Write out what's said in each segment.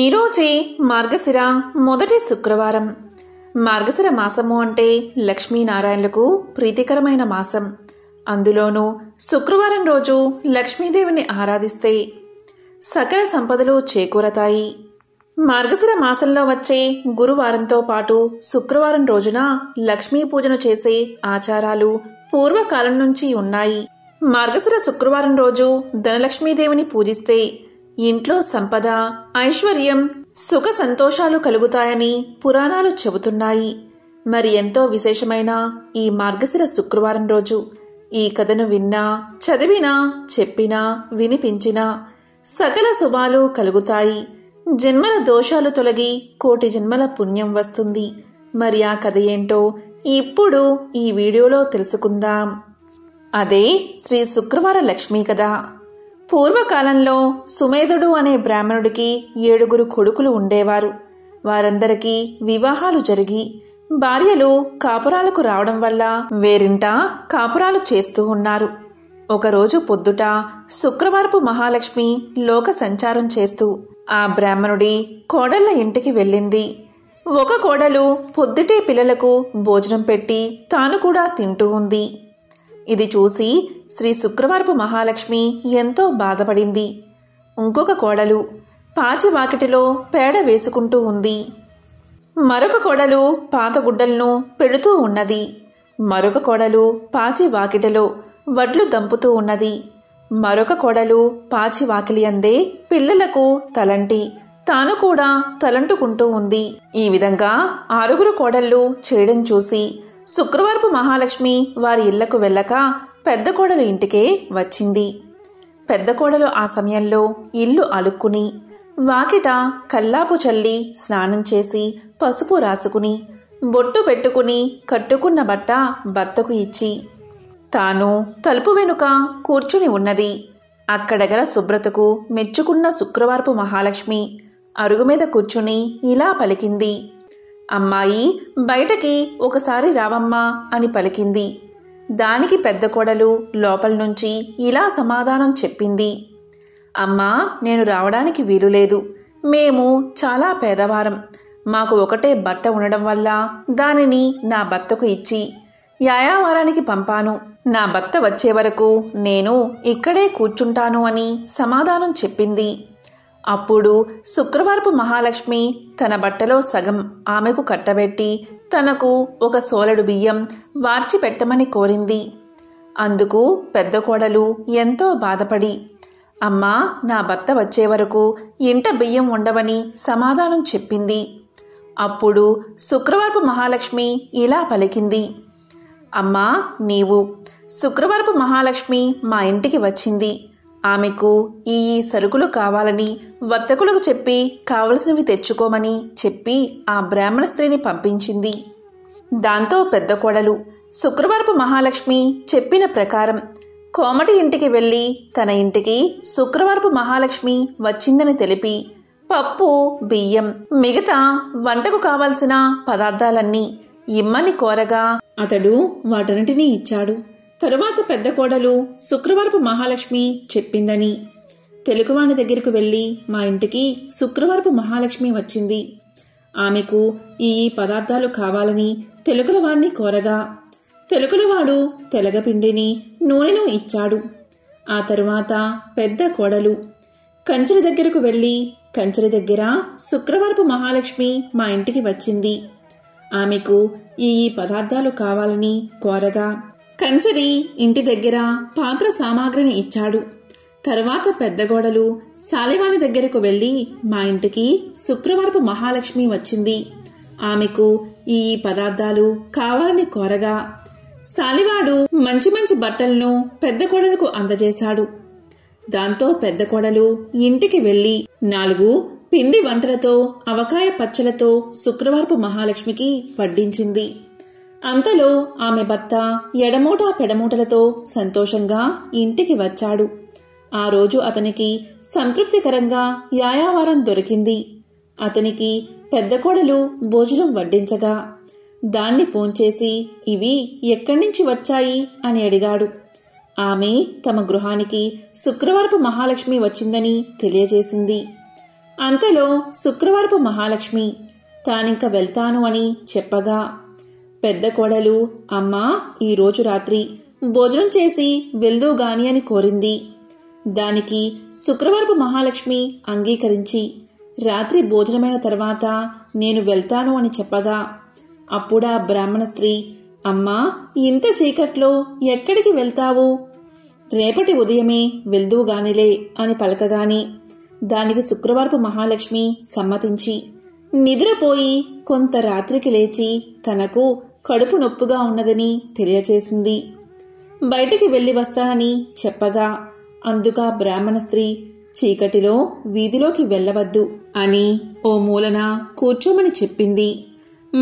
ఈరోజు మార్గశిర మొదటి శుక్రవారం మార్గశిర మాసము అంటే లక్ష్మీనారాయణులకు ప్రీతికరమైన మాసం అందులోనూ శుక్రవారం రోజు లక్ష్మీదేవిని ఆరాధిస్తే సకల సంపదలు చేకూరతాయి మార్గశిర మాసంలో వచ్చే గురువారంతో పాటు శుక్రవారం రోజున లక్ష్మీ పూజను చేసే ఆచారాలు పూర్వకాలం నుంచి ఉన్నాయి మార్గశిర శుక్రవారం రోజు ధనలక్ష్మీదేవిని పూజిస్తే ఇంట్లో సంపద ఐశ్వర్యం సుఖ సంతోషాలు కలుగుతాయని పురాణాలు చెబుతున్నాయి మరి ఎంతో విశేషమైన ఈ మార్గశిర శుక్రవారం రోజు ఈ కథను విన్నా చదివినా చెప్పినా వినిపించినా సకల శుభాలు కలుగుతాయి జన్మల దోషాలు తొలగి కోటి జన్మల పుణ్యం వస్తుంది మరి ఆ కథ ఏంటో ఇప్పుడు ఈ వీడియోలో తెలుసుకుందాం అదే శ్రీ శుక్రవార లక్ష్మీ కథ పూర్వకాలంలో సుమేధుడు అనే బ్రాహ్మణుడికి ఏడుగురు కొడుకులు ఉండేవారు వారందరికీ వివాహాలు జరిగి భార్యలు కాపురాలకు రావడం వల్ల వేరింట కాపురాలు చేస్తూ ఉన్నారు ఒకరోజు పొద్దుట శుక్రవారపు మహాలక్ష్మి లోక సంచారం చేస్తూ ఆ బ్రాహ్మణుడి కోడళ్ల ఇంటికి వెళ్ళింది ఒక కోడలు పొద్దుటే పిల్లలకు భోజనం పెట్టి తాను కూడా తింటూ ఉంది ఇది చూసి శ్రీ శుక్రవారపు మహాలక్ష్మి ఎంతో బాధపడింది ఇంకొక కోడలు పాచి వాకిటిలో పేడ వేసుకుంటూ ఉంది మరొక కోడలు పాత గుడ్డలను పెడుతూ ఉన్నది మరొక కోడలు పాచి వాకిటిలో వడ్లు దంపుతూ ఉన్నది మరొక కోడలు పాచి వాకిలి అందే పిల్లలకు తలంటి తాను కూడా తలంటుకుంటూ ఉంది ఈ విధంగా ఆరుగురు కోడళ్ళు చేయడం చూసి శుక్రవారపు మహాలక్ష్మి వారి ఇళ్లకు వెళ్ళక పెద్ద కోడలు ఇంటికే వచ్చింది పెద్ద కోడలు ఆ సమయంలో ఇల్లు అలుక్కుని వాకిట కల్లాపు చల్లి స్నానం చేసి పసుపు రాసుకుని బొట్టు పెట్టుకుని కట్టుకున్న బట్ట భర్తకు ఇచ్చి తాను తలుపు వెనుక కూర్చుని ఉన్నది అక్కడ గల శుభ్రతకు మెచ్చుకున్న శుక్రవారపు మహాలక్ష్మి అరుగు మీద కూర్చుని ఇలా పలికింది అమ్మాయి బయటకి ఒకసారి రావమ్మా అని పలికింది దానికి పెద్ద కోడలు లోపల నుంచి ఇలా సమాధానం చెప్పింది అమ్మా నేను రావడానికి వీలులేదు మేము చాలా పేదవారం మాకు ఒకటే బట్ట ఉండడం వల్ల దానిని నా భర్తకు ఇచ్చి యాయావారానికి పంపాను నా భర్త వచ్చే వరకు నేను ఇక్కడే కూర్చుంటాను అని సమాధానం చెప్పింది అప్పుడు శుక్రవారపు మహాలక్ష్మి తన బట్టలో సగం ఆమెకు కట్టబెట్టి తనకు ఒక సోలడు బియ్యం వార్చి పెట్టమని కోరింది అందుకు పెద్ద కోడలు ఎంతో బాధపడి అమ్మా నా భర్త వచ్చే వరకు ఇంట బియ్యం ఉండవని సమాధానం చెప్పింది అప్పుడు శుక్రవారపు మహాలక్ష్మి ఇలా పలికింది అమ్మా నీవు శుక్రవారపు మహాలక్ష్మి మా ఇంటికి వచ్చింది ఆమెకు ఈ సరుకులు కావాలని వర్తకులకు చెప్పి కావలసినవి తెచ్చుకోమని చెప్పి ఆ బ్రాహ్మణ స్త్రీని పంపించింది దాంతో పెద్ద కోడలు శుక్రవారపు మహాలక్ష్మి చెప్పిన ప్రకారం కోమటి ఇంటికి వెళ్ళి తన ఇంటికి శుక్రవారపు మహాలక్ష్మి వచ్చిందని తెలిపి పప్పు బియ్యం మిగతా వంటకు కావాల్సిన పదార్థాలన్నీ ఇమ్మని కోరగా అతడు వాటన్నిటినీ ఇచ్చాడు తరువాత పెద్ద కోడలు శుక్రవారపు మహాలక్ష్మి చెప్పిందని తెలుగువాణి దగ్గరకు వెళ్ళి మా ఇంటికి శుక్రవారపు మహాలక్ష్మి వచ్చింది ఆమెకు ఈ పదార్థాలు కావాలని తెలుగులవాణ్ణి కోరగా తెలుగులవాడు తెలగపిండిని నూనెను ఇచ్చాడు ఆ తరువాత పెద్ద కోడలు కంచెల దగ్గరకు వెళ్ళి కంచెల దగ్గర శుక్రవారపు మహాలక్ష్మి మా ఇంటికి వచ్చింది ఆమెకు ఈ పదార్థాలు కావాలని కోరగా కంచరి ఇంటి దగ్గర పాత్ర సామాగ్రిని ఇచ్చాడు తర్వాత పెద్దగోడలు సాలివాని దగ్గరకు వెళ్ళి మా ఇంటికి శుక్రవారపు మహాలక్ష్మి వచ్చింది ఆమెకు ఈ పదార్థాలు కావాలని కోరగా సాలివాడు మంచి మంచి బట్టలను పెద్ద కోడలకు అందజేశాడు దాంతో పెద్ద కోడలు ఇంటికి వెళ్ళి నాలుగు పిండి వంటలతో అవకాయ పచ్చలతో శుక్రవారపు మహాలక్ష్మికి వడ్డించింది అంతలో ఆమె భర్త ఎడమూట పెడమూటలతో సంతోషంగా ఇంటికి వచ్చాడు ఆ రోజు అతనికి సంతృప్తికరంగా యాయావారం దొరికింది అతనికి పెద్ద కోడలు భోజనం వడ్డించగా దాన్ని పోంచేసి ఇవి ఎక్కడి నుంచి వచ్చాయి అని అడిగాడు ఆమె తమ గృహానికి శుక్రవారపు మహాలక్ష్మి వచ్చిందని తెలియజేసింది అంతలో శుక్రవారపు మహాలక్ష్మి తానింక వెళ్తాను అని చెప్పగా పెద్ద కోడలు అమ్మా ఈరోజు రాత్రి భోజనం చేసి వెళ్దు గాని అని కోరింది దానికి శుక్రవారపు మహాలక్ష్మి అంగీకరించి రాత్రి భోజనమైన తర్వాత నేను వెళ్తాను అని చెప్పగా అప్పుడా బ్రాహ్మణ స్త్రీ అమ్మా ఇంత చీకట్లో ఎక్కడికి వెళ్తావు రేపటి ఉదయమే వెళ్దువుగానిలే అని పలకగాని దానికి శుక్రవారపు మహాలక్ష్మి సమ్మతించి నిద్రపోయి కొంత రాత్రికి లేచి తనకు కడుపు నొప్పుగా ఉన్నదని తెలియచేసింది బయటికి వెళ్ళి వస్తానని చెప్పగా అందుక బ్రాహ్మణ స్త్రీ చీకటిలో వీధిలోకి వెళ్ళవద్దు అని ఓ మూలన కూర్చోమని చెప్పింది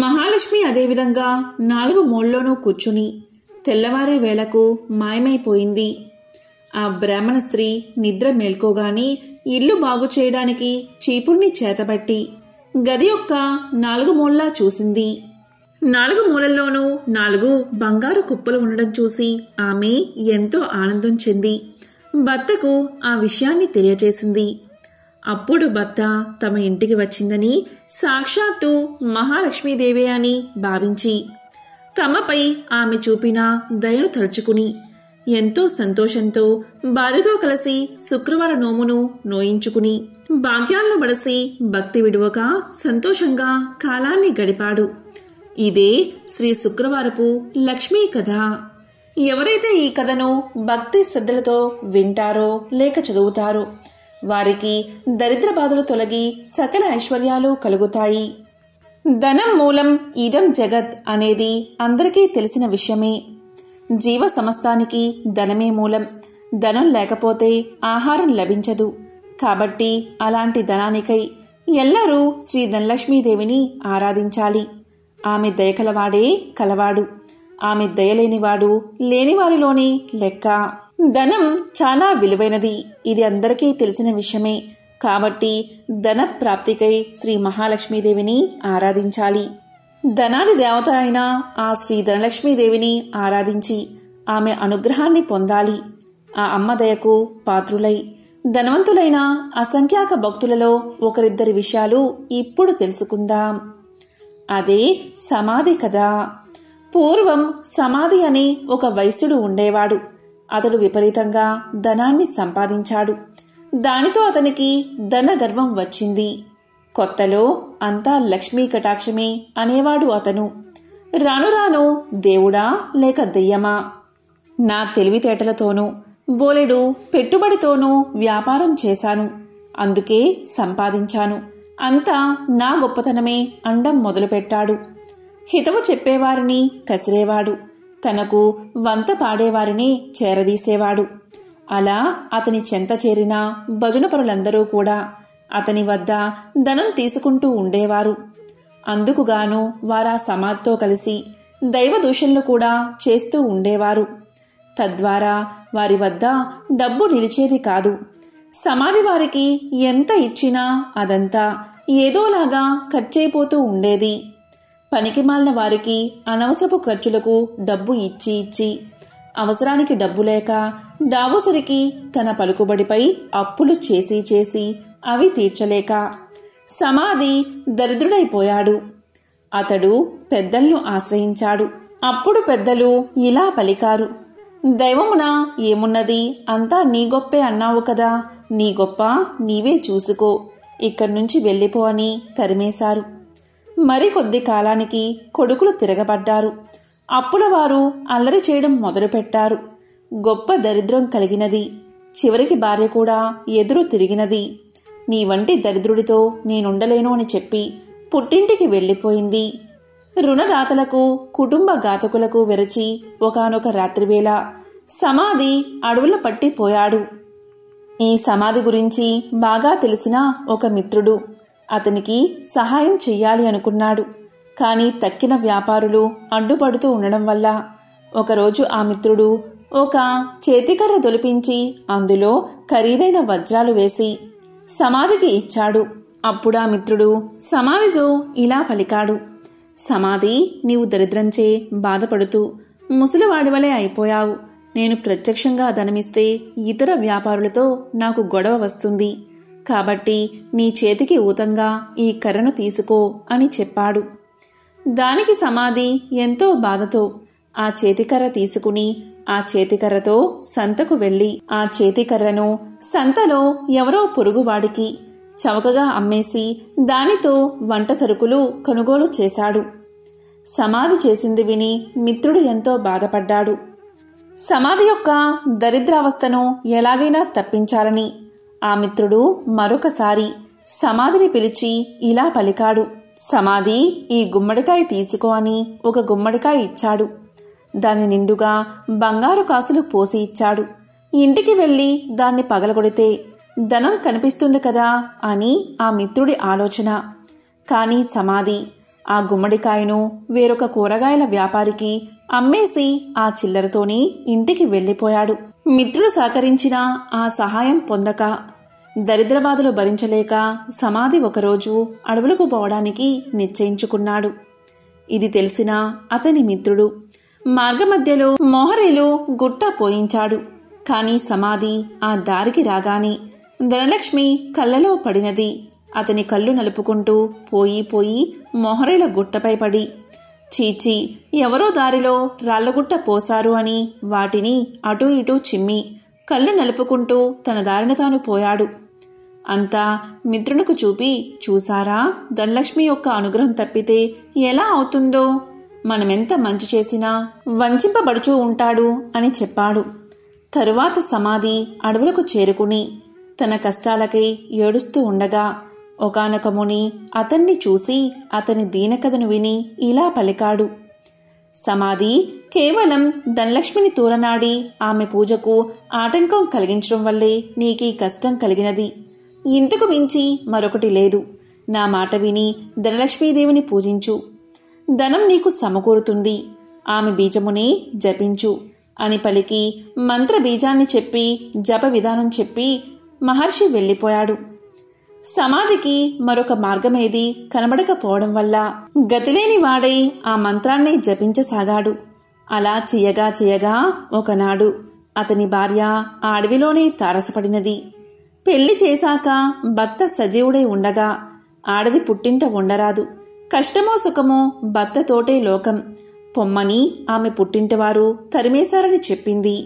మహాలక్ష్మి అదేవిధంగా నాలుగు మూల్లోనూ కూర్చుని తెల్లవారే వేళకు మాయమైపోయింది ఆ బ్రాహ్మణ స్త్రీ నిద్ర మేల్కోగాని ఇల్లు బాగు చేయడానికి చీపుణ్ణి చేతబట్టి గది యొక్క నాలుగు మూల్లా చూసింది నాలుగు మూలల్లోనూ నాలుగు బంగారు కుప్పలు ఉండడం చూసి ఆమె ఎంతో ఆనందం చెంది భర్తకు ఆ విషయాన్ని తెలియజేసింది అప్పుడు భర్త తమ ఇంటికి వచ్చిందని సాక్షాత్తు మహాలక్ష్మీదేవే అని భావించి తమపై ఆమె చూపిన దయను తలుచుకుని ఎంతో సంతోషంతో భార్యతో కలిసి శుక్రవార నోమును నోయించుకుని భాగ్యాలను బడసి భక్తి విడువక సంతోషంగా కాలాన్ని గడిపాడు ఇదే శ్రీ శుక్రవారపు లక్ష్మీ కథ ఎవరైతే ఈ కథను భక్తి శ్రద్ధలతో వింటారో లేక చదువుతారో వారికి దరిద్ర బాధలు తొలగి సకల ఐశ్వర్యాలు కలుగుతాయి ధనం మూలం ఇదం జగత్ అనేది అందరికీ తెలిసిన విషయమే జీవ సమస్తానికి ధనమే మూలం ధనం లేకపోతే ఆహారం లభించదు కాబట్టి అలాంటి ధనానికై ఎల్లరూ శ్రీ ధనలక్ష్మీదేవిని ఆరాధించాలి ఆమె దయ కలవాడే కలవాడు ఆమె దయలేనివాడు లేనివారిలోని లెక్క ధనం చాలా విలువైనది ఇది అందరికీ తెలిసిన విషయమే కాబట్టి ధన ప్రాప్తికై శ్రీ మహాలక్ష్మీదేవిని ఆరాధించాలి ధనాది దేవత అయిన ఆ శ్రీ ధనలక్ష్మీదేవిని ఆరాధించి ఆమె అనుగ్రహాన్ని పొందాలి ఆ అమ్మ దయకు పాత్రులై ధనవంతులైన అసంఖ్యాక భక్తులలో ఒకరిద్దరి విషయాలు ఇప్పుడు తెలుసుకుందాం అదే సమాధి కదా పూర్వం సమాధి అనే ఒక వైశ్యుడు ఉండేవాడు అతడు విపరీతంగా ధనాన్ని సంపాదించాడు దానితో అతనికి ధన గర్వం వచ్చింది కొత్తలో అంతా లక్ష్మీ కటాక్షమే అనేవాడు అతను రాను రాను దేవుడా లేక దెయ్యమా నా తెలివితేటలతోనూ బోలెడు పెట్టుబడితోనూ వ్యాపారం చేశాను అందుకే సంపాదించాను అంతా నా గొప్పతనమే అండం మొదలుపెట్టాడు హితవు చెప్పేవారిని కసిరేవాడు తనకు వంత పాడేవారిని చేరదీసేవాడు అలా అతని చెంత చేరిన భజనపరులందరూ కూడా అతని వద్ద ధనం తీసుకుంటూ ఉండేవారు అందుకుగాను వారా సమాధ్తో కలిసి దైవదూషణలు కూడా చేస్తూ ఉండేవారు తద్వారా వారి వద్ద డబ్బు నిలిచేది కాదు సమాధి వారికి ఎంత ఇచ్చినా అదంతా ఏదోలాగా ఖర్చయిపోతూ ఉండేది పనికిమాలిన వారికి అనవసరపు ఖర్చులకు డబ్బు ఇచ్చి ఇచ్చి అవసరానికి డబ్బు లేక దాబోసరికి తన పలుకుబడిపై అప్పులు చేసి చేసి అవి తీర్చలేక సమాధి దరిద్రుడైపోయాడు అతడు పెద్దలను ఆశ్రయించాడు అప్పుడు పెద్దలు ఇలా పలికారు దైవమున ఏమున్నది అంతా నీ గొప్పే అన్నావు కదా నీ గొప్ప నీవే చూసుకో ఇక్కడి నుంచి వెళ్ళిపో అని తరిమేశారు మరికొద్ది కాలానికి కొడుకులు తిరగబడ్డారు అప్పుల వారు అల్లరి చేయడం మొదలుపెట్టారు గొప్ప దరిద్రం కలిగినది చివరికి భార్య కూడా ఎదురు తిరిగినది నీ వంటి దరిద్రుడితో నేనుండలేను అని చెప్పి పుట్టింటికి వెళ్ళిపోయింది రుణదాతలకు కుటుంబ ఘాతకులకు విరచి ఒకనొక రాత్రివేళ సమాధి అడవుల పట్టిపోయాడు ఈ సమాధి గురించి బాగా తెలిసిన ఒక మిత్రుడు అతనికి సహాయం చెయ్యాలి అనుకున్నాడు కానీ తక్కిన వ్యాపారులు అడ్డుపడుతూ ఉండడం వల్ల ఒకరోజు ఆ మిత్రుడు ఒక చేతికర్ర దొలిపించి అందులో ఖరీదైన వజ్రాలు వేసి సమాధికి ఇచ్చాడు అప్పుడా మిత్రుడు సమాధితో ఇలా పలికాడు సమాధి నీవు దరిద్రంచే బాధపడుతూ ముసలివాడివలే అయిపోయావు నేను ప్రత్యక్షంగా ధనమిస్తే ఇతర వ్యాపారులతో నాకు గొడవ వస్తుంది కాబట్టి నీ చేతికి ఊతంగా ఈ కర్రను తీసుకో అని చెప్పాడు దానికి సమాధి ఎంతో బాధతో ఆ చేతికర్ర తీసుకుని ఆ చేతికర్రతో సంతకు వెళ్ళి ఆ చేతికర్రను సంతలో ఎవరో పొరుగువాడికి చవకగా అమ్మేసి దానితో వంట సరుకులు కొనుగోలు చేశాడు సమాధి చేసింది విని మిత్రుడు ఎంతో బాధపడ్డాడు సమాధి యొక్క దరిద్రావస్థను ఎలాగైనా తప్పించాలని ఆ మిత్రుడు మరొకసారి సమాధిని పిలిచి ఇలా పలికాడు సమాధి ఈ గుమ్మడికాయ తీసుకో అని ఒక గుమ్మడికాయ ఇచ్చాడు దాని నిండుగా బంగారు కాసులు పోసి ఇచ్చాడు ఇంటికి వెళ్ళి దాన్ని పగలగొడితే ధనం కనిపిస్తుంది కదా అని ఆ మిత్రుడి ఆలోచన కానీ సమాధి ఆ గుమ్మడికాయను వేరొక కూరగాయల వ్యాపారికి అమ్మేసి ఆ చిల్లరతోనే ఇంటికి వెళ్ళిపోయాడు మిత్రుడు సహకరించినా ఆ సహాయం పొందక దరిద్రబాధలు భరించలేక సమాధి ఒకరోజు అడవులకు పోవడానికి నిశ్చయించుకున్నాడు ఇది తెలిసిన అతని మిత్రుడు మార్గమధ్యలో మోహరేలు గుట్ట పోయించాడు కానీ సమాధి ఆ దారికి రాగానే ధనలక్ష్మి కళ్ళలో పడినది అతని కళ్ళు నలుపుకుంటూ పోయి పోయి మొహరేల గుట్టపై పడి చీచి ఎవరో దారిలో రాళ్లగుట్ట పోశారు అని వాటిని అటూ ఇటూ చిమ్మి కళ్ళు నలుపుకుంటూ తన దారిన తాను పోయాడు అంతా మిత్రునికి చూపి చూసారా ధనలక్ష్మి యొక్క అనుగ్రహం తప్పితే ఎలా అవుతుందో మనమెంత మంచి చేసినా వంచింపబడుచూ ఉంటాడు అని చెప్పాడు తరువాత సమాధి అడవులకు చేరుకుని తన కష్టాలకై ఏడుస్తూ ఉండగా ఒకనొక ముని అతన్ని చూసి అతని దీనకథను విని ఇలా పలికాడు సమాధి కేవలం ధనలక్ష్మిని తూలనాడి ఆమె పూజకు ఆటంకం కలిగించడం వల్లే నీకీ కష్టం కలిగినది ఇంతకు మించి మరొకటి లేదు నా మాట విని ధనలక్ష్మీదేవిని పూజించు ధనం నీకు సమకూరుతుంది ఆమె బీజమునే జపించు అని పలికి మంత్ర బీజాన్ని చెప్పి జప విధానం చెప్పి మహర్షి వెళ్ళిపోయాడు సమాధికి మరొక మార్గమేది కనబడకపోవడం వల్ల గతిలేని వాడై ఆ మంత్రాన్ని జపించసాగాడు అలా చేయగా చేయగా ఒకనాడు అతని భార్య ఆ అడవిలోనే తారసపడినది పెళ్లి చేశాక భర్త సజీవుడై ఉండగా ఆడది పుట్టింట ఉండరాదు కష్టమో సుఖమో భర్తతోటే లోకం పొమ్మని ఆమె పుట్టింటివారు తరిమేశారని చెప్పింది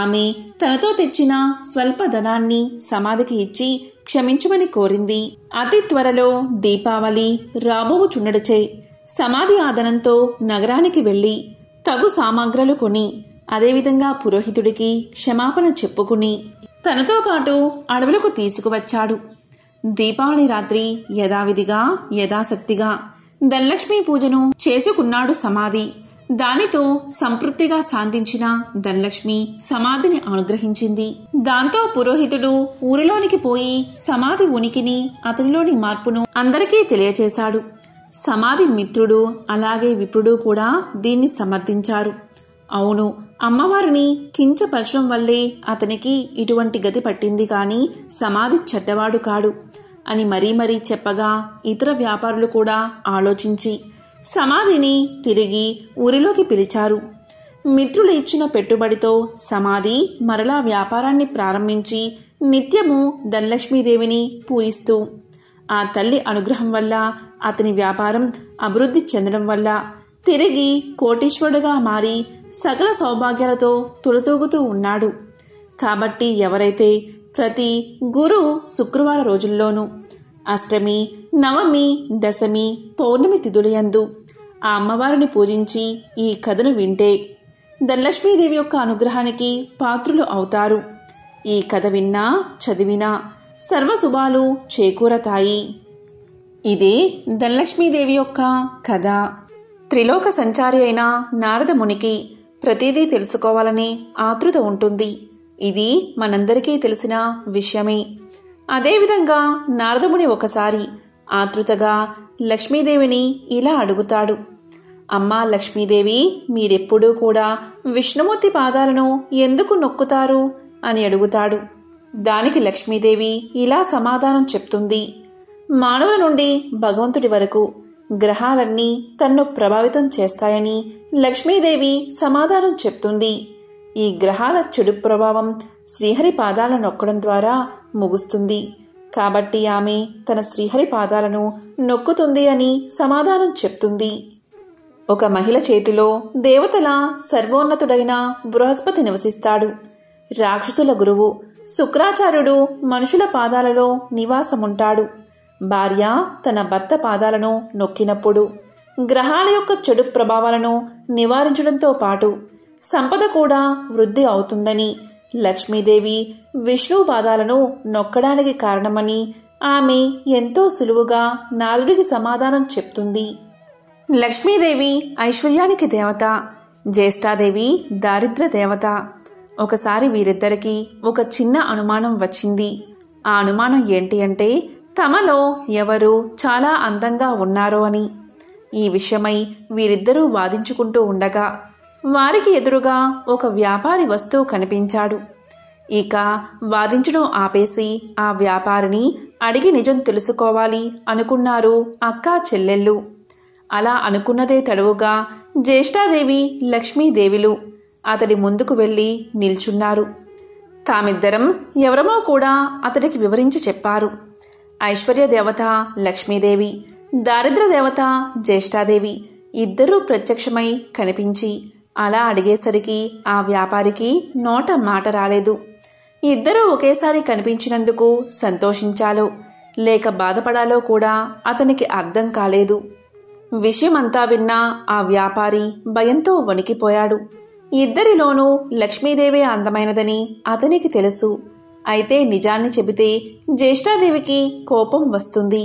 ఆమె తనతో తెచ్చిన స్వల్ప ధనాన్ని సమాధికి ఇచ్చి క్షమించమని కోరింది అతి త్వరలో దీపావళి రాబోవు రాబోవుచున్నడుచే సమాధి ఆదనంతో నగరానికి వెళ్ళి తగు సామాగ్రలు కొని అదేవిధంగా పురోహితుడికి క్షమాపణ చెప్పుకుని తనతో పాటు అడవులకు తీసుకువచ్చాడు దీపావళి రాత్రి యథావిధిగా యథాశక్తిగా ధనలక్ష్మీ పూజను చేసుకున్నాడు సమాధి దానితో సంతృప్తిగా సాధించిన ధనలక్ష్మి సమాధిని అనుగ్రహించింది దాంతో పురోహితుడు ఊరిలోనికి పోయి సమాధి ఉనికిని అతనిలోని మార్పును అందరికీ తెలియచేశాడు సమాధి మిత్రుడు అలాగే విప్రుడు కూడా దీన్ని సమర్థించారు అవును అమ్మవారిని కించపరచడం వల్లే అతనికి ఇటువంటి గతి పట్టింది కానీ సమాధి చెడ్డవాడు కాడు అని మరీ మరీ చెప్పగా ఇతర వ్యాపారులు కూడా ఆలోచించి సమాధిని తిరిగి ఊరిలోకి పిలిచారు మిత్రులు ఇచ్చిన పెట్టుబడితో సమాధి మరలా వ్యాపారాన్ని ప్రారంభించి నిత్యము ధనలక్ష్మీదేవిని పూయిస్తూ ఆ తల్లి అనుగ్రహం వల్ల అతని వ్యాపారం అభివృద్ధి చెందడం వల్ల తిరిగి కోటీశ్వరుడుగా మారి సకల సౌభాగ్యాలతో తులతూగుతూ ఉన్నాడు కాబట్టి ఎవరైతే ప్రతి గురు శుక్రవార రోజుల్లోనూ అష్టమి నవమి దశమి పౌర్ణమి తిథులయందు ఆ అమ్మవారిని పూజించి ఈ కథను వింటే ధనలక్ష్మీదేవి యొక్క అనుగ్రహానికి పాత్రులు అవుతారు ఈ కథ విన్నా చదివినా సర్వశుభాలు చేకూరతాయి ఇదే ధనలక్ష్మీదేవి యొక్క కథ త్రిలోక సంచారి అయిన నారదమునికి ప్రతిదీ తెలుసుకోవాలని ఆతృత ఉంటుంది ఇది మనందరికీ తెలిసిన విషయమే అదేవిధంగా నారదముని ఒకసారి ఆతృతగా లక్ష్మీదేవిని ఇలా అడుగుతాడు అమ్మా లక్ష్మీదేవి మీరెప్పుడూ కూడా విష్ణుమూర్తి పాదాలను ఎందుకు నొక్కుతారు అని అడుగుతాడు దానికి లక్ష్మీదేవి ఇలా సమాధానం చెప్తుంది మానవుల నుండి భగవంతుడి వరకు గ్రహాలన్నీ తన్ను ప్రభావితం చేస్తాయని లక్ష్మీదేవి సమాధానం చెప్తుంది ఈ గ్రహాల చెడు ప్రభావం శ్రీహరి పాదాలను నొక్కడం ద్వారా ముగుస్తుంది కాబట్టి ఆమె తన శ్రీహరి పాదాలను నొక్కుతుంది అని సమాధానం చెప్తుంది ఒక మహిళ చేతిలో దేవతల సర్వోన్నతుడైన బృహస్పతి నివసిస్తాడు రాక్షసుల గురువు శుక్రాచార్యుడు మనుషుల పాదాలలో నివాసముంటాడు భార్య తన భర్త పాదాలను నొక్కినప్పుడు గ్రహాల యొక్క చెడు ప్రభావాలను నివారించడంతో పాటు సంపద కూడా వృద్ధి అవుతుందని లక్ష్మీదేవి విష్ణువు పాదాలను నొక్కడానికి కారణమని ఆమె ఎంతో సులువుగా నారుడికి సమాధానం చెప్తుంది లక్ష్మీదేవి ఐశ్వర్యానికి దేవత జ్యేష్ఠాదేవి దారిద్ర దేవత ఒకసారి వీరిద్దరికీ ఒక చిన్న అనుమానం వచ్చింది ఆ అనుమానం ఏంటి అంటే తమలో ఎవరు చాలా అందంగా ఉన్నారో అని ఈ విషయమై వీరిద్దరూ వాదించుకుంటూ ఉండగా వారికి ఎదురుగా ఒక వ్యాపారి వస్తువు కనిపించాడు ఇక వాదించడం ఆపేసి ఆ వ్యాపారిని అడిగి నిజం తెలుసుకోవాలి అనుకున్నారు అక్కా చెల్లెళ్ళు అలా అనుకున్నదే తడవుగా జ్యేష్ఠాదేవి లక్ష్మీదేవిలు అతడి ముందుకు వెళ్ళి నిల్చున్నారు తామిద్దరం ఎవరమో కూడా అతడికి వివరించి చెప్పారు ఐశ్వర్య దేవత లక్ష్మీదేవి దారిద్ర దేవత జ్యేష్ఠాదేవి ఇద్దరూ ప్రత్యక్షమై కనిపించి అలా అడిగేసరికి ఆ వ్యాపారికి నోట మాట రాలేదు ఇద్దరూ ఒకేసారి కనిపించినందుకు సంతోషించాలో లేక బాధపడాలో కూడా అతనికి అర్థం కాలేదు విషయమంతా విన్నా ఆ వ్యాపారి భయంతో వణికిపోయాడు ఇద్దరిలోనూ లక్ష్మీదేవే అందమైనదని అతనికి తెలుసు అయితే నిజాన్ని చెబితే జ్యేష్ఠాదేవికి కోపం వస్తుంది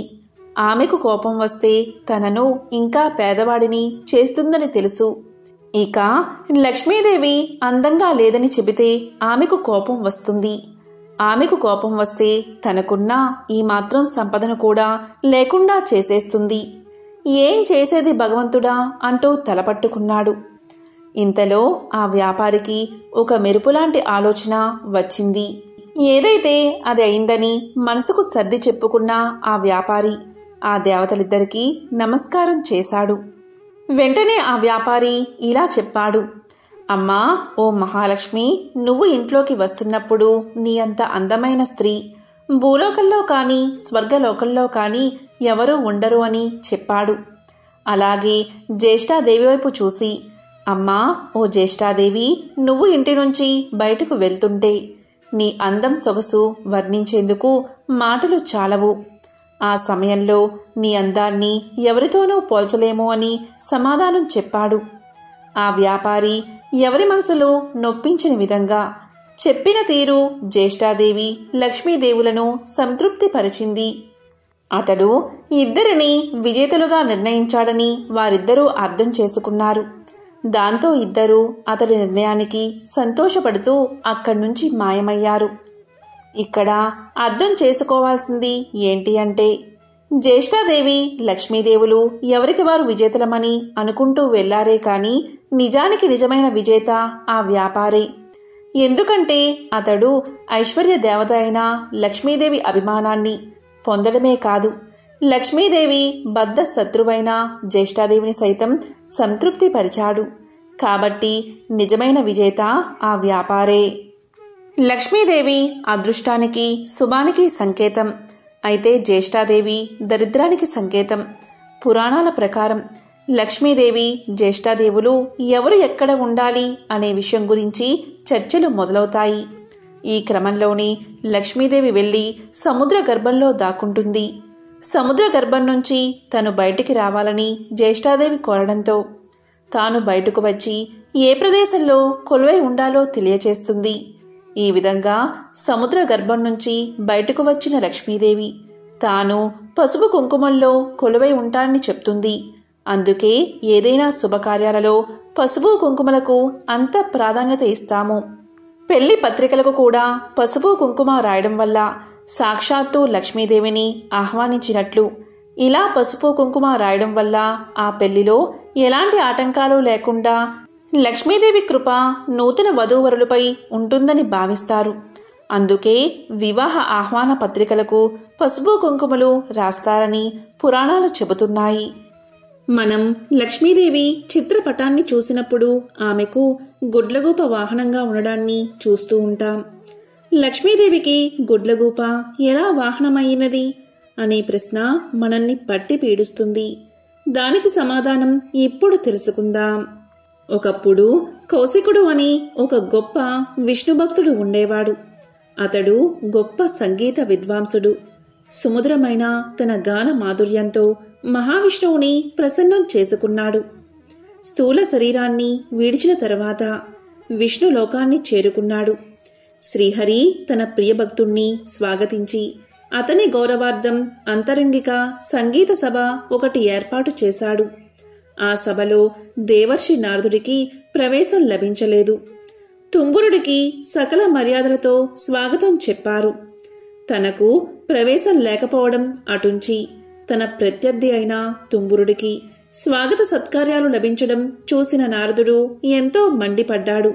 ఆమెకు కోపం వస్తే తనను ఇంకా పేదవాడిని చేస్తుందని తెలుసు ఇక లక్ష్మీదేవి అందంగా లేదని చెబితే ఆమెకు కోపం వస్తుంది ఆమెకు కోపం వస్తే తనకున్న ఈ మాత్రం సంపదను కూడా లేకుండా చేసేస్తుంది ఏం చేసేది భగవంతుడా అంటూ తలపట్టుకున్నాడు ఇంతలో ఆ వ్యాపారికి ఒక మెరుపులాంటి ఆలోచన వచ్చింది ఏదైతే అది అయిందని మనసుకు సర్ది చెప్పుకున్న ఆ వ్యాపారి ఆ దేవతలిద్దరికీ నమస్కారం చేశాడు వెంటనే ఆ వ్యాపారి ఇలా చెప్పాడు అమ్మా ఓ మహాలక్ష్మి నువ్వు ఇంట్లోకి వస్తున్నప్పుడు నీ అంత అందమైన స్త్రీ భూలోకంలో కానీ స్వర్గలోకంలో కానీ ఎవరూ ఉండరు అని చెప్పాడు అలాగే జ్యేష్ఠాదేవి వైపు చూసి అమ్మా ఓ జ్యేష్ఠాదేవి నువ్వు ఇంటి నుంచి బయటకు వెళ్తుంటే నీ అందం సొగసు వర్ణించేందుకు మాటలు చాలవు ఆ సమయంలో నీ అందాన్ని ఎవరితోనూ పోల్చలేము అని సమాధానం చెప్పాడు ఆ వ్యాపారి ఎవరి మనసులో నొప్పించని విధంగా చెప్పిన తీరు జ్యేష్ఠాదేవి లక్ష్మీదేవులను సంతృప్తిపరిచింది అతడు ఇద్దరిని విజేతలుగా నిర్ణయించాడని వారిద్దరూ అర్థం చేసుకున్నారు దాంతో ఇద్దరూ అతడి నిర్ణయానికి సంతోషపడుతూ అక్కడి నుంచి మాయమయ్యారు ఇక్కడ అర్థం చేసుకోవాల్సింది ఏంటి అంటే జ్యేష్ఠాదేవి లక్ష్మీదేవులు ఎవరికి వారు విజేతలమని అనుకుంటూ వెళ్లారే కానీ నిజానికి నిజమైన విజేత ఆ వ్యాపారే ఎందుకంటే అతడు ఐశ్వర్య దేవత అయిన లక్ష్మీదేవి అభిమానాన్ని పొందడమే కాదు లక్ష్మీదేవి బద్ద శత్రువైన జ్యేష్ఠాదేవిని సైతం సంతృప్తిపరిచాడు కాబట్టి నిజమైన విజేత ఆ వ్యాపారే లక్ష్మీదేవి అదృష్టానికి శుభానికి సంకేతం అయితే జ్యేష్ఠాదేవి దరిద్రానికి సంకేతం పురాణాల ప్రకారం లక్ష్మీదేవి జ్యేష్ఠాదేవులు ఎవరు ఎక్కడ ఉండాలి అనే విషయం గురించి చర్చలు మొదలవుతాయి ఈ క్రమంలోనే లక్ష్మీదేవి వెళ్ళి సముద్ర గర్భంలో దాక్కుంటుంది సముద్ర గర్భం నుంచి తను బయటికి రావాలని జ్యేష్ఠాదేవి కోరడంతో తాను బయటకు వచ్చి ఏ ప్రదేశంలో కొలువై ఉండాలో తెలియచేస్తుంది ఈ విధంగా సముద్ర గర్భం నుంచి బయటకు వచ్చిన లక్ష్మీదేవి తాను పసుపు కుంకుమంలో కొలువై ఉంటానని చెప్తుంది అందుకే ఏదైనా శుభకార్యాలలో పసుపు కుంకుమలకు అంత ప్రాధాన్యత ఇస్తాము పెళ్లి పత్రికలకు కూడా పసుపు కుంకుమ రాయడం వల్ల సాక్షాత్తు లక్ష్మీదేవిని ఆహ్వానించినట్లు ఇలా పసుపు కుంకుమ రాయడం వల్ల ఆ పెళ్లిలో ఎలాంటి ఆటంకాలు లేకుండా లక్ష్మీదేవి కృప నూతన వధూవరులపై ఉంటుందని భావిస్తారు అందుకే వివాహ ఆహ్వాన పత్రికలకు పసుపు కుంకుమలు రాస్తారని పురాణాలు చెబుతున్నాయి మనం లక్ష్మీదేవి చిత్రపటాన్ని చూసినప్పుడు ఆమెకు గుడ్లగూప వాహనంగా ఉండడాన్ని చూస్తూ ఉంటాం లక్ష్మీదేవికి గుడ్లగూప ఎలా వాహనమైనది అనే ప్రశ్న మనల్ని పట్టి పీడుస్తుంది దానికి సమాధానం ఇప్పుడు తెలుసుకుందాం ఒకప్పుడు కౌశికుడు అని ఒక గొప్ప విష్ణుభక్తుడు ఉండేవాడు అతడు గొప్ప సంగీత విద్వాంసుడు సుముద్రమైన తన గాన మాధుర్యంతో మహావిష్ణువుని ప్రసన్నం చేసుకున్నాడు స్థూల శరీరాన్ని విడిచిన తర్వాత విష్ణు లోకాన్ని చేరుకున్నాడు శ్రీహరి తన ప్రియభక్తుణ్ణి స్వాగతించి అతని గౌరవార్థం అంతరంగిక సంగీత సభ ఒకటి ఏర్పాటు చేశాడు ఆ సభలో దేవర్షి నారదుడికి ప్రవేశం లభించలేదు తుంబురుడికి సకల మర్యాదలతో స్వాగతం చెప్పారు తనకు ప్రవేశం లేకపోవడం అటుంచి తన ప్రత్యర్థి అయిన తుంబురుడికి స్వాగత సత్కార్యాలు లభించడం చూసిన నారదుడు ఎంతో మండిపడ్డాడు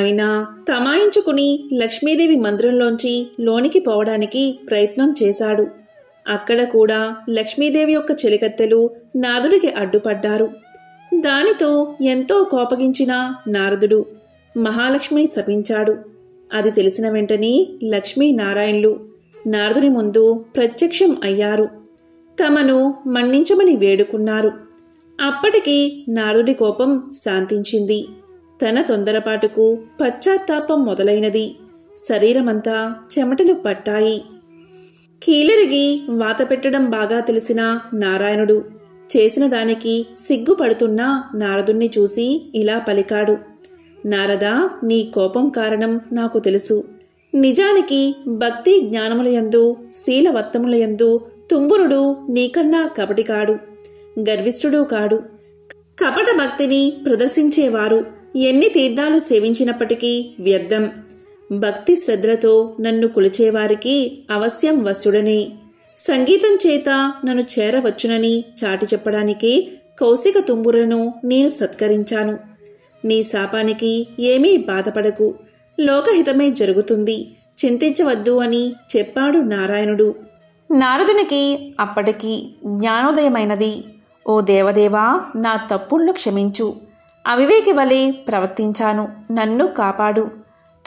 అయినా తమాయించుకుని లక్ష్మీదేవి మందిరంలోంచి లోనికి పోవడానికి ప్రయత్నం చేశాడు అక్కడ కూడా లక్ష్మీదేవి యొక్క చెలికత్తెలు నారదుడికి అడ్డుపడ్డారు దానితో ఎంతో కోపగించిన నారదుడు మహాలక్ష్మిని శపించాడు అది తెలిసిన వెంటనే లక్ష్మీ నారాయణులు నారదుని ముందు ప్రత్యక్షం అయ్యారు తమను మన్నించమని వేడుకున్నారు అప్పటికి నారుడి కోపం శాంతించింది తన తొందరపాటుకు పశ్చాత్తాపం మొదలైనది శరీరమంతా చెమటలు పట్టాయి కీలరిగి వాత పెట్టడం బాగా తెలిసిన నారాయణుడు చేసిన దానికి సిగ్గుపడుతున్న నారదుణ్ణి చూసి ఇలా పలికాడు నారద నీ కోపం కారణం నాకు తెలుసు నిజానికి భక్తి జ్ఞానములయందు శీలవర్తములయందు తుంబురుడు నీకన్నా కపటి కాడు గర్విష్ఠుడు కాడు కపట భక్తిని ప్రదర్శించేవారు ఎన్ని తీర్థాలు సేవించినప్పటికీ వ్యర్థం భక్తి శ్రద్ధలతో నన్ను కొలిచేవారికి అవశ్యం వశుడని సంగీతం చేత నన్ను చేరవచ్చునని చాటి చెప్పడానికి కౌశిక తుంబురను నేను సత్కరించాను నీ శాపానికి ఏమీ బాధపడకు లోకహితమే జరుగుతుంది చింతించవద్దు అని చెప్పాడు నారాయణుడు నారదునికి అప్పటికి జ్ఞానోదయమైనది ఓ దేవదేవా నా తప్పుళ్ళు క్షమించు అవివేకి వలె ప్రవర్తించాను నన్ను కాపాడు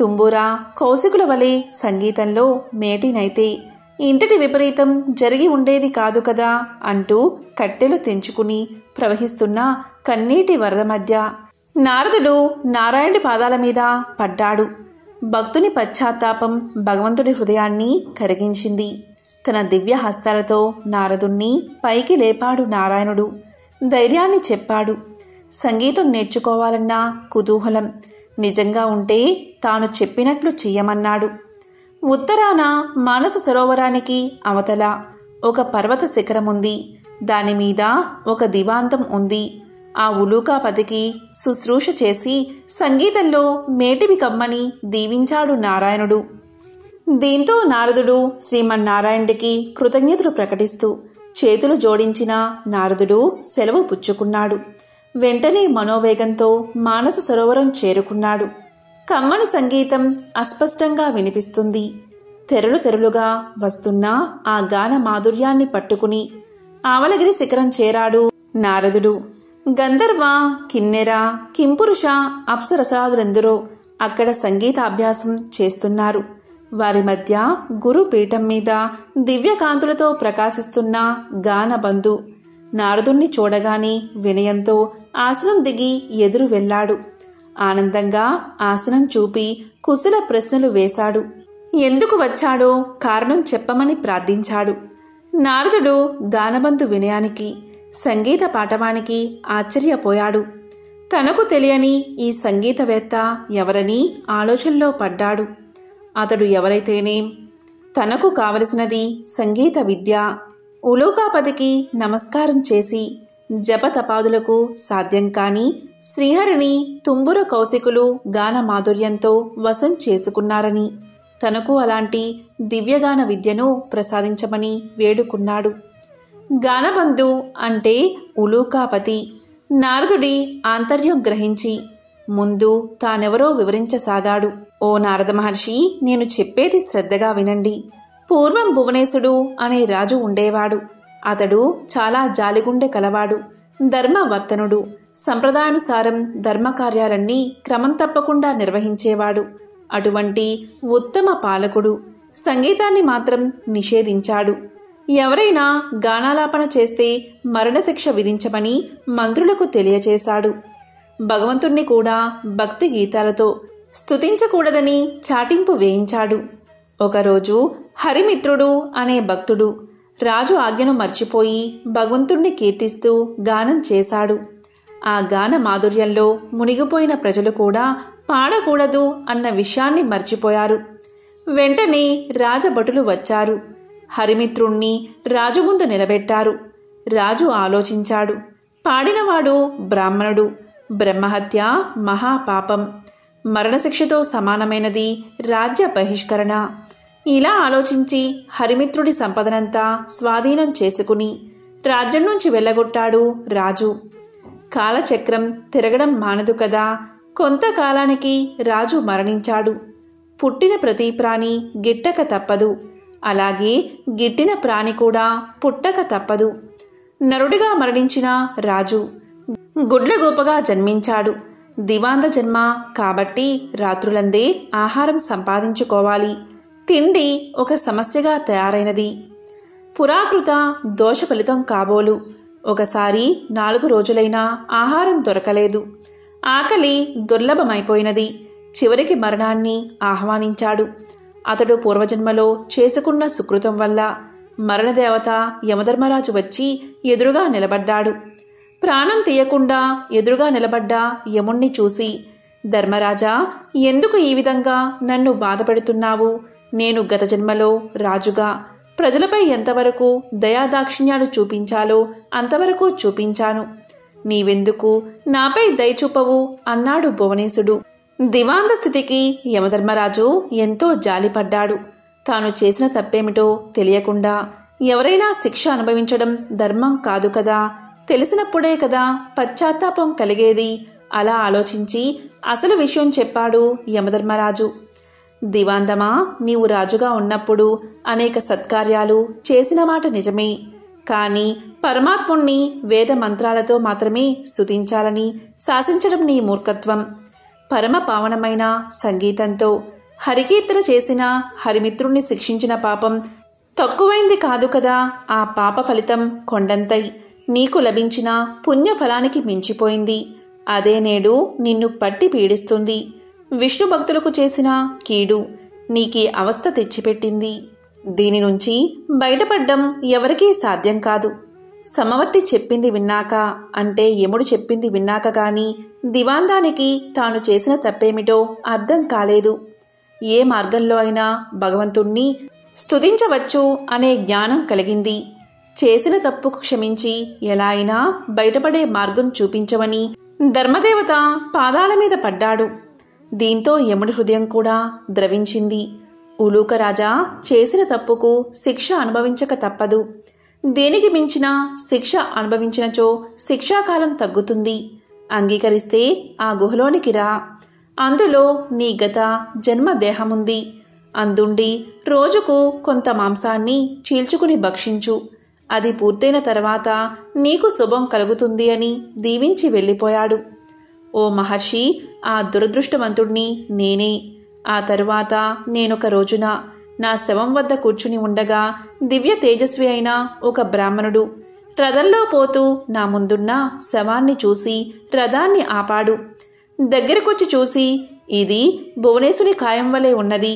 తుంబుర కౌశికుల వలె సంగీతంలో మేటినైతే ఇంతటి విపరీతం జరిగి ఉండేది కాదు కదా అంటూ కట్టెలు తెంచుకుని ప్రవహిస్తున్న కన్నీటి వరద మధ్య నారదుడు నారాయణుడి పాదాల మీద పడ్డాడు భక్తుని పశ్చాత్తాపం భగవంతుడి హృదయాన్ని కరిగించింది తన దివ్య హస్తాలతో నారదుణ్ణి పైకి లేపాడు నారాయణుడు ధైర్యాన్ని చెప్పాడు సంగీతం నేర్చుకోవాలన్న కుతూహలం నిజంగా ఉంటే తాను చెప్పినట్లు చెయ్యమన్నాడు ఉత్తరాన మానస సరోవరానికి అవతల ఒక పర్వత శిఖరముంది దానిమీద ఒక దివాంతం ఉంది ఆ ఉలూకాపతికి శుశ్రూష చేసి సంగీతంలో మేటివి కమ్మని దీవించాడు నారాయణుడు దీంతో నారదుడు శ్రీమన్నారాయణుడికి కృతజ్ఞతలు ప్రకటిస్తూ చేతులు జోడించిన నారదుడు సెలవు పుచ్చుకున్నాడు వెంటనే మనోవేగంతో మానస సరోవరం చేరుకున్నాడు కమ్మని సంగీతం అస్పష్టంగా వినిపిస్తుంది తెరలు తెరలుగా వస్తున్న ఆ గాన మాధుర్యాన్ని పట్టుకుని ఆవలగిరి శిఖరం చేరాడు నారదుడు గంధర్వ కిన్నెర కింపురుష అప్సరసరాదులెందరో అక్కడ సంగీతాభ్యాసం చేస్తున్నారు వారి మధ్య గురు పీఠం మీద దివ్యకాంతులతో ప్రకాశిస్తున్న గానబంధు నారదుణ్ణి చూడగానే వినయంతో ఆసనం దిగి ఎదురు వెళ్ళాడు ఆనందంగా ఆసనం చూపి కుశల ప్రశ్నలు వేశాడు ఎందుకు వచ్చాడో కారణం చెప్పమని ప్రార్థించాడు నారదుడు దానబంధు వినయానికి సంగీత పాఠవానికి ఆశ్చర్యపోయాడు తనకు తెలియని ఈ సంగీతవేత్త ఎవరని ఆలోచనలో పడ్డాడు అతడు ఎవరైతేనేం తనకు కావలసినది సంగీత విద్య ఉలోకాపతికి నమస్కారం చేసి జపతపాదులకు సాధ్యం కాని శ్రీహరిని తుంబుర కౌశికులు గాన మాధుర్యంతో వశం చేసుకున్నారని తనకు అలాంటి దివ్యగాన విద్యను ప్రసాదించమని వేడుకున్నాడు గానబంధు అంటే ఉలూకాపతి నారదుడి ఆంతర్యం గ్రహించి ముందు తానెవరో వివరించసాగాడు ఓ నారద మహర్షి నేను చెప్పేది శ్రద్ధగా వినండి పూర్వం భువనేశుడు అనే రాజు ఉండేవాడు అతడు చాలా జాలిగుండె కలవాడు ధర్మవర్తనుడు సంప్రదాయానుసారం ధర్మకార్యాలన్నీ క్రమం తప్పకుండా నిర్వహించేవాడు అటువంటి ఉత్తమ పాలకుడు సంగీతాన్ని మాత్రం నిషేధించాడు ఎవరైనా గానాలాపన చేస్తే మరణశిక్ష విధించమని మంత్రులకు తెలియచేశాడు భగవంతుణ్ణి కూడా భక్తి గీతాలతో స్తుతించకూడదని చాటింపు వేయించాడు ఒకరోజు హరిమిత్రుడు అనే భక్తుడు రాజు ఆజ్ఞను మర్చిపోయి భగవంతుణ్ణి కీర్తిస్తూ గానం చేశాడు ఆ గాన మాధుర్యంలో మునిగిపోయిన ప్రజలు కూడా పాడకూడదు అన్న విషయాన్ని మర్చిపోయారు వెంటనే రాజభటులు వచ్చారు హరిమిత్రుణ్ణి రాజు ముందు నిలబెట్టారు రాజు ఆలోచించాడు పాడినవాడు బ్రాహ్మణుడు బ్రహ్మహత్య మహాపాపం మరణశిక్షతో సమానమైనది రాజ్య బహిష్కరణ ఇలా ఆలోచించి హరిమిత్రుడి సంపదనంతా స్వాధీనం చేసుకుని రాజ్యం నుంచి వెళ్ళగొట్టాడు రాజు కాలచక్రం తిరగడం మానదు కదా కొంతకాలానికి రాజు మరణించాడు పుట్టిన ప్రతి ప్రాణి గిట్టక తప్పదు అలాగే గిట్టిన ప్రాణి కూడా పుట్టక తప్పదు నరుడిగా మరణించిన రాజు గుడ్లగోపగా జన్మించాడు దివాంద జన్మ కాబట్టి రాత్రులందే ఆహారం సంపాదించుకోవాలి తిండి ఒక సమస్యగా తయారైనది పురాకృత దోష ఫలితం కాబోలు ఒకసారి నాలుగు రోజులైనా ఆహారం దొరకలేదు ఆకలి దుర్లభమైపోయినది చివరికి మరణాన్ని ఆహ్వానించాడు అతడు పూర్వజన్మలో చేసుకున్న సుకృతం వల్ల మరణదేవత యమధర్మరాజు వచ్చి ఎదురుగా నిలబడ్డాడు ప్రాణం తీయకుండా ఎదురుగా నిలబడ్డా యముణ్ణి చూసి ధర్మరాజా ఎందుకు ఈ విధంగా నన్ను బాధపెడుతున్నావు నేను గత జన్మలో రాజుగా ప్రజలపై ఎంతవరకు దయాదాక్షిణ్యాలు చూపించాలో అంతవరకు చూపించాను నీవెందుకు నాపై దయచూపవు అన్నాడు భువనేశుడు దివాంగ స్థితికి యమధర్మరాజు ఎంతో జాలిపడ్డాడు తాను చేసిన తప్పేమిటో తెలియకుండా ఎవరైనా శిక్ష అనుభవించడం ధర్మం కాదు కదా తెలిసినప్పుడే కదా పశ్చాత్తాపం కలిగేది అలా ఆలోచించి అసలు విషయం చెప్పాడు యమధర్మరాజు దివాందమా నీవు రాజుగా ఉన్నప్పుడు అనేక సత్కార్యాలు చేసిన మాట నిజమే కానీ పరమాత్ముణ్ణి వేద మంత్రాలతో మాత్రమే స్తుతించాలని శాసించడం నీ మూర్ఖత్వం పరమ పావనమైన సంగీతంతో హరికీర్తన చేసిన హరిమిత్రుణ్ణి శిక్షించిన పాపం తక్కువైంది కాదు కదా ఆ పాప ఫలితం కొండంతై నీకు లభించిన పుణ్యఫలానికి మించిపోయింది అదే నేడు నిన్ను పట్టి పీడిస్తుంది విష్ణు భక్తులకు చేసిన కీడు నీకి అవస్థ తెచ్చిపెట్టింది దీని నుంచి బయటపడ్డం ఎవరికీ సాధ్యం కాదు సమవర్తి చెప్పింది విన్నాక అంటే యముడు చెప్పింది విన్నాక గాని దివాందానికి తాను చేసిన తప్పేమిటో అర్థం కాలేదు ఏ మార్గంలో అయినా భగవంతుణ్ణి స్తుతించవచ్చు అనే జ్ఞానం కలిగింది చేసిన తప్పుకు క్షమించి ఎలా అయినా బయటపడే మార్గం చూపించవని ధర్మదేవత పాదాల మీద పడ్డాడు దీంతో యముడి హృదయం కూడా ద్రవించింది ఉలూకరాజా చేసిన తప్పుకు శిక్ష అనుభవించక తప్పదు దేనికి మించిన శిక్ష అనుభవించినచో శిక్షాకాలం తగ్గుతుంది అంగీకరిస్తే ఆ గుహలోనికి రా అందులో నీ గత జన్మ అందుండి రోజుకు కొంత మాంసాన్ని చీల్చుకుని భక్షించు అది పూర్తయిన తర్వాత నీకు శుభం కలుగుతుంది అని దీవించి వెళ్ళిపోయాడు ఓ మహర్షి ఆ దురదృష్టవంతుణ్ణి నేనే ఆ తరువాత నేనొక రోజున నా శవం వద్ద కూర్చుని ఉండగా దివ్య తేజస్వి అయిన ఒక బ్రాహ్మణుడు రథంలో పోతూ నా ముందున్న శవాన్ని చూసి రథాన్ని ఆపాడు దగ్గరకొచ్చి చూసి ఇది భువనేశుని ఖాయం వలె ఉన్నది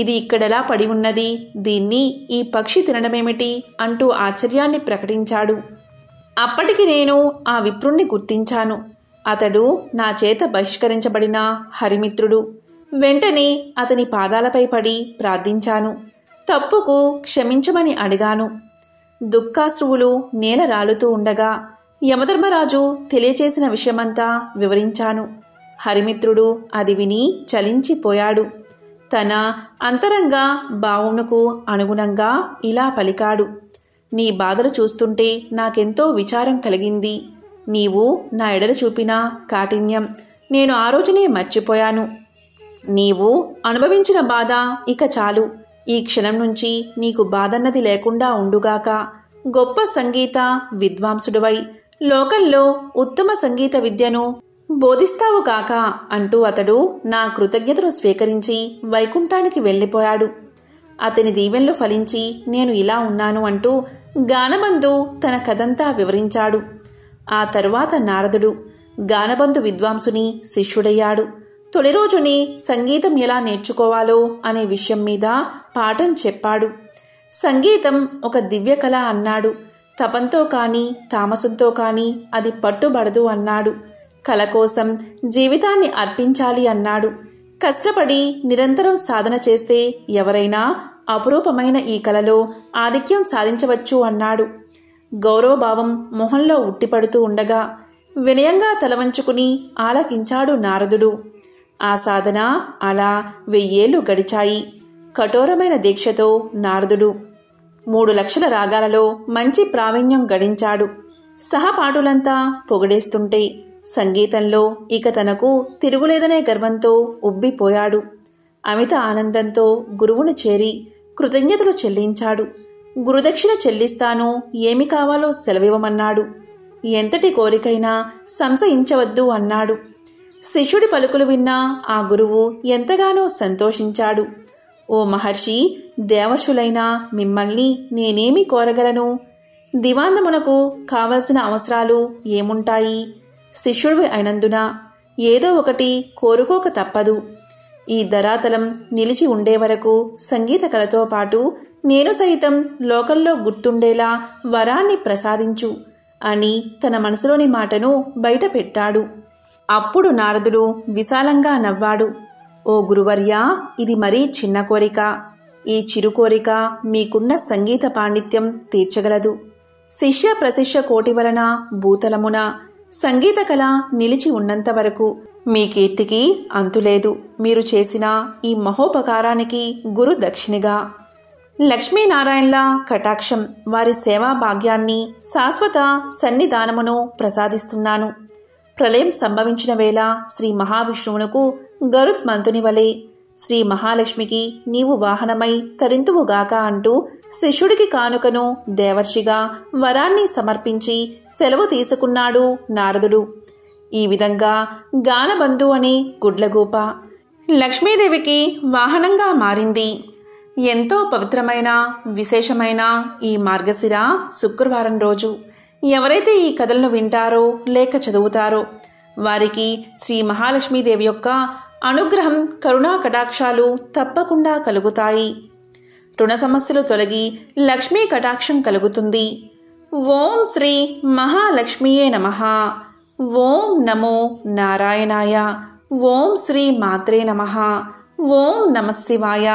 ఇది ఇక్కడలా పడి ఉన్నది దీన్ని ఈ పక్షి తినడమేమిటి అంటూ ఆశ్చర్యాన్ని ప్రకటించాడు అప్పటికి నేను ఆ విప్రుణ్ణి గుర్తించాను అతడు నా చేత బహిష్కరించబడిన హరిమిత్రుడు వెంటనే అతని పాదాలపై పడి ప్రార్థించాను తప్పుకు క్షమించమని అడిగాను దుఃఖాశ్రువులు నేల రాలుతూ ఉండగా యమధర్మరాజు తెలియచేసిన విషయమంతా వివరించాను హరిమిత్రుడు అది విని చలించిపోయాడు తన అంతరంగ భావునకు అనుగుణంగా ఇలా పలికాడు నీ బాధలు చూస్తుంటే నాకెంతో విచారం కలిగింది నీవు నా ఎడల చూపిన కాఠిన్యం నేను ఆ రోజునే మర్చిపోయాను నీవు అనుభవించిన బాధ ఇక చాలు ఈ క్షణం నుంచి నీకు బాధన్నది లేకుండా ఉండుగాక గొప్ప సంగీత విద్వాంసుడివై లోకల్లో ఉత్తమ సంగీత విద్యను బోధిస్తావు కాక అంటూ అతడు నా కృతజ్ఞతను స్వీకరించి వైకుంఠానికి వెళ్ళిపోయాడు అతని దీవెన్లు ఫలించి నేను ఇలా ఉన్నాను అంటూ గానమందు తన కథంతా వివరించాడు ఆ తరువాత నారదుడు గానబంధు విద్వాంసుని శిష్యుడయ్యాడు తొలి రోజునే సంగీతం ఎలా నేర్చుకోవాలో అనే విషయం మీద పాఠం చెప్పాడు సంగీతం ఒక దివ్య కళ అన్నాడు తపంతో కానీ తామసంతో కానీ అది పట్టుబడదు అన్నాడు కళ కోసం జీవితాన్ని అర్పించాలి అన్నాడు కష్టపడి నిరంతరం సాధన చేస్తే ఎవరైనా అపురూపమైన ఈ కళలో ఆధిక్యం సాధించవచ్చు అన్నాడు గౌరవభావం మొహంలో ఉట్టిపడుతూ ఉండగా వినయంగా తలవంచుకుని ఆలకించాడు నారదుడు ఆ సాధన అలా వెయ్యేళ్లు గడిచాయి కఠోరమైన దీక్షతో నారదుడు మూడు లక్షల రాగాలలో మంచి ప్రావీణ్యం గడించాడు సహపాటులంతా పొగిడేస్తుంటే సంగీతంలో ఇక తనకు తిరుగులేదనే గర్వంతో ఉబ్బిపోయాడు అమిత ఆనందంతో గురువును చేరి కృతజ్ఞతలు చెల్లించాడు గురుదక్షిణ చెల్లిస్తాను ఏమి కావాలో సెలవివ్వమన్నాడు ఎంతటి కోరికైనా సంశయించవద్దు అన్నాడు శిష్యుడి పలుకులు విన్నా ఆ గురువు ఎంతగానో సంతోషించాడు ఓ మహర్షి దేవశులైన మిమ్మల్ని నేనేమి కోరగలను దివాందమునకు కావలసిన అవసరాలు ఏముంటాయి శిష్యుడివి అయినందున ఏదో ఒకటి కోరుకోక తప్పదు ఈ ధరాతలం నిలిచి ఉండే వరకు సంగీత కళతో పాటు నేను సైతం లోకంలో గుర్తుండేలా వరాన్ని ప్రసాదించు అని తన మనసులోని మాటను బయటపెట్టాడు అప్పుడు నారదుడు విశాలంగా నవ్వాడు ఓ గురువర్యా ఇది మరీ చిన్న కోరిక ఈ చిరు కోరిక మీకున్న సంగీత పాండిత్యం తీర్చగలదు శిష్య ప్రశిష్య కోటి వలన భూతలమున సంగీత కళ నిలిచి ఉన్నంత వరకు మీ కీర్తికి అంతులేదు మీరు చేసిన ఈ మహోపకారానికి గురు దక్షిణిగా లక్ష్మీనారాయణల కటాక్షం వారి సేవా భాగ్యాన్ని శాశ్వత సన్నిధానమును ప్రసాదిస్తున్నాను ప్రళయం సంభవించిన వేళ శ్రీ మహావిష్ణువునకు గరుత్ మంతుని వలె శ్రీ మహాలక్ష్మికి నీవు వాహనమై తరింతువుగాక అంటూ శిష్యుడికి కానుకను దేవర్షిగా వరాన్ని సమర్పించి సెలవు తీసుకున్నాడు నారదుడు ఈ విధంగా గానబంధు అనే గుడ్లగూప లక్ష్మీదేవికి వాహనంగా మారింది ఎంతో పవిత్రమైన విశేషమైన ఈ మార్గశిర శుక్రవారం రోజు ఎవరైతే ఈ కథలను వింటారో లేక చదువుతారో వారికి శ్రీ మహాలక్ష్మీదేవి యొక్క అనుగ్రహం కరుణా కటాక్షాలు తప్పకుండా కలుగుతాయి రుణ సమస్యలు తొలగి లక్ష్మీ కటాక్షం కలుగుతుంది ఓం శ్రీ మహాలక్ష్మీయే నమ ఓం నమో నారాయణాయ ఓం శ్రీ మాత్రే నమ ఓం నమశివాయ